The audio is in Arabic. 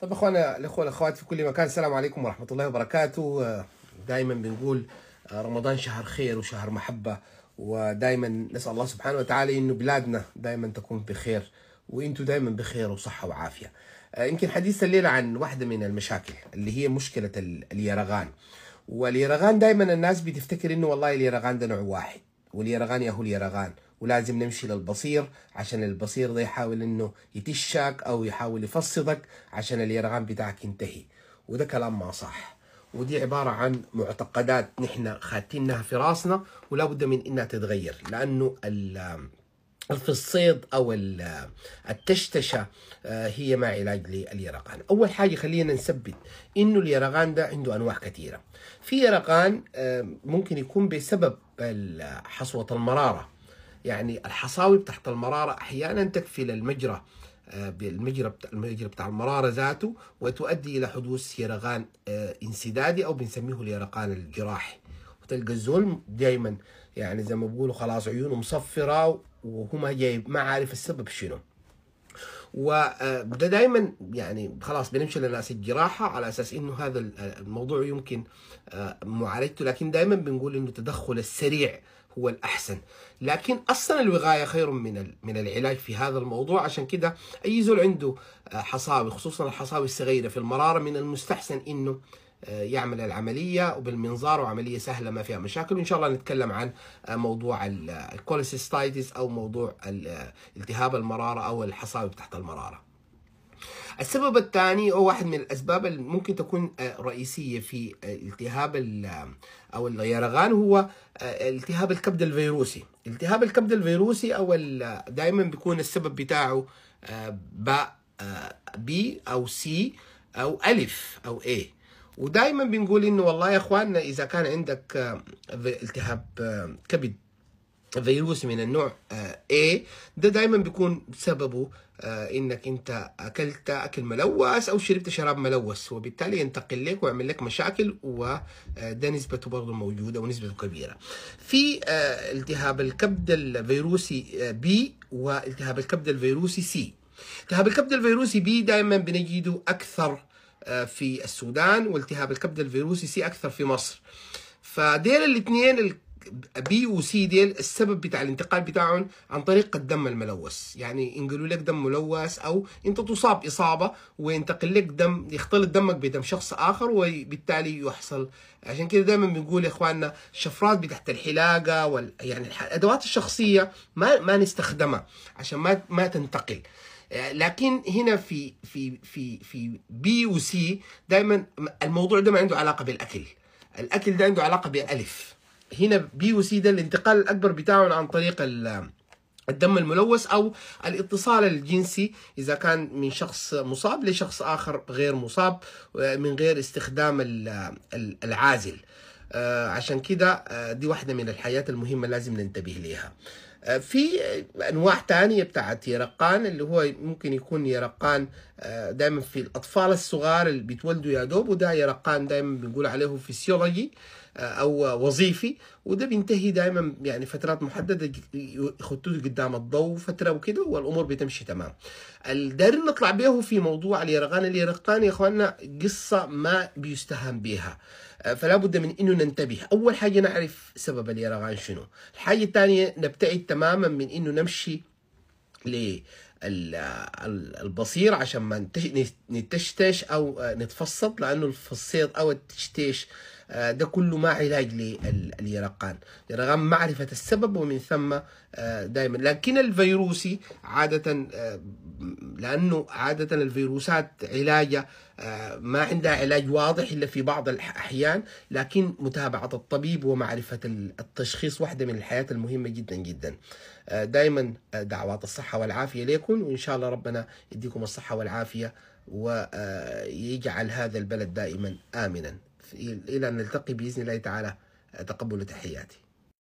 طب اخوانا الاخوه الاخوات في كل مكان السلام عليكم ورحمه الله وبركاته آه، دائما بنقول آه، رمضان شهر خير وشهر محبه ودائما نسال الله سبحانه وتعالى انه بلادنا دائما تكون بخير وانتم دائما بخير وصحه وعافيه آه، يمكن حديث الليله عن واحده من المشاكل اللي هي مشكله اليرغان واليرغان دائما الناس بتفتكر انه والله اليرغان ده نوع واحد واليرغان يا هو اليرغان ولازم نمشي للبصير عشان البصير ده يحاول انه يتشك او يحاول يفصدك عشان اليرغام بتاعك ينتهي وده كلام ما صح ودي عبارة عن معتقدات نحن خاتينها في راسنا ولا بد من انها تتغير لانه في الصيد او التشتشه آه، هي ما علاج لليرقان اول حاجه خلينا نثبت انه اليرقان ده عنده انواع كثيره في يرقان آه، ممكن يكون بسبب حصوه المراره يعني الحصاوي تحت المراره احيانا تكفي للمجرى آه، بالمجرى المجرى بتاع المراره ذاته وتؤدي الى حدوث يرقان آه، انسدادي او بنسميه اليرقان الجراحي وتلقى الزول دايما يعني زي ما بيقولوا خلاص عيونه مصفره وهو ما جاي ما عارف السبب شنو وده آه، دايما يعني خلاص بنمشي لناس الجراحه على اساس انه هذا الموضوع يمكن معالجته لكن دايما بنقول انه التدخل السريع هو الأحسن لكن أصلا الوقاية خير من من العلاج في هذا الموضوع عشان كده أي زول عنده آه، حصاوي خصوصا الحصاوي الصغيرة في المرارة من المستحسن إنه آه، يعمل العملية وبالمنظار وعملية سهلة ما فيها مشاكل وإن شاء الله نتكلم عن آه، موضوع الكوليسيستايتس أو موضوع التهاب المرارة أو الحصاوي تحت المرارة السبب الثاني هو واحد من الأسباب اللي ممكن تكون آه، رئيسية في آه، التهاب آه، أو اليرغان هو التهاب الكبد الفيروسي التهاب الكبد الفيروسي أو دائما بيكون السبب بتاعه باء بي أو سي أو ألف أو إيه ودائما بنقول انه والله يا اخواننا اذا كان عندك التهاب كبد فيروس من النوع آه، A ده دائما بيكون سببه آه، انك انت اكلت اكل ملوث او شربت شراب ملوث وبالتالي ينتقل لك ويعمل لك مشاكل وده آه، نسبته برضه موجوده ونسبته كبيره. في التهاب الكبد الفيروسي B والتهاب الكبد الفيروسي C. التهاب الكبد الفيروسي B دائما بنجده اكثر في السودان والتهاب الكبد الفيروسي C اكثر في مصر. فديل الاثنين بي وسي ديل السبب بتاع الانتقال بتاعهم عن طريق الدم الملوث يعني ينقلوا لك دم ملوث او انت تصاب اصابه وينتقل لك دم يختلط دمك بدم شخص اخر وبالتالي يحصل عشان كده دايما بنقول يا اخواننا الشفرات بتاعت الحلاقه وال يعني الادوات الشخصيه ما ما نستخدمها عشان ما ما تنتقل لكن هنا في في في في بي وسي دائما الموضوع ده ما عنده علاقه بالاكل الاكل ده عنده علاقه بالف هنا بي وسي ده الانتقال الاكبر بتاعه عن طريق الدم الملوث او الاتصال الجنسي اذا كان من شخص مصاب لشخص اخر غير مصاب من غير استخدام العازل آه، عشان كده آه، دي واحده من الحياة المهمه لازم ننتبه ليها آه، في انواع تانية بتاعت يرقان اللي هو ممكن يكون يرقان آه، دائما في الاطفال الصغار اللي بيتولدوا يا دوب وده يرقان دائما بنقول عليه فيسيولوجي آه، او وظيفي وده بينتهي دائما يعني فترات محدده يخطوه قدام الضوء فتره وكده والامور بتمشي تمام. دايرين نطلع به في موضوع اليرقان، اليرقان يا اخواننا قصه ما بيستهان بها. فلا بد من انه ننتبه اول حاجه نعرف سبب اليرغان شنو الحاجه الثانيه نبتعد تماما من انه نمشي ل البصير عشان ما نتشتش او آه، نتفصط لانه الفصيط او التشتيش آه، ده كله ما علاج لليرقان رغم معرفة السبب ومن ثم آه، دائما لكن الفيروسي عادة آه، لأنه عادة الفيروسات علاجة ما عندها علاج واضح إلا في بعض الأحيان لكن متابعة الطبيب ومعرفة التشخيص واحدة من الحياة المهمة جدا جدا دائما دعوات الصحة والعافية ليكم وإن شاء الله ربنا يديكم الصحة والعافية ويجعل هذا البلد دائما آمنا الى ان نلتقي باذن الله تعالى تقبل تحياتي